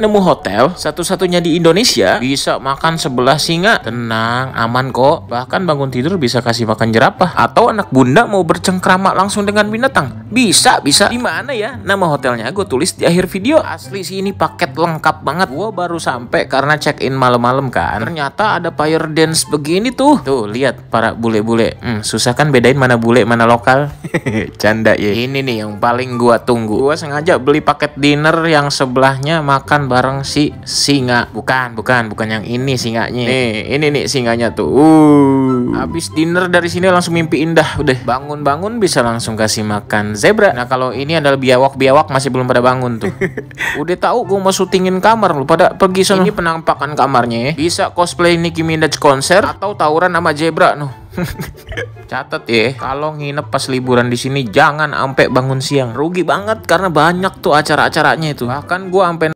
nemu hotel satu-satunya di Indonesia bisa makan sebelah singa. Tenang, aman kok. Bahkan bangun tidur bisa kasih makan jerapah. Atau anak bunda mau bercengkrama langsung dengan binatang. Bisa, bisa. Di mana ya? Nama hotelnya gue tulis di akhir video. Asli sih ini paket lengkap banget. Gue baru sampai karena check in malam-malam kan. Ternyata ada fire dance begini tuh. Tuh, lihat para bule-bule. Hmm, susah kan bedain mana bule mana lokal. Canda ya. Ini nih yang paling gue tunggu. Gue sengaja beli paket dinner yang sebelahnya makan bareng si singa. Bukan, bukan, bukan yang ini singanya. Nih, ini nih singanya tuh. Uh. Habis dinner dari sini langsung mimpi indah udah. Bangun-bangun bisa langsung kasih makan zebra. Nah, kalau ini adalah biawak-biawak masih belum pada bangun tuh. udah tahu gue mau syutingin kamar lu pada pergi sana. Ini penampakan kamarnya ya. Bisa cosplay Nicki Minaj konser atau tawuran sama zebra noh. Catat ya, kalau nginep pas liburan di sini jangan ampe bangun siang. Rugi banget karena banyak tuh acara-acaranya itu. Bahkan gua ampe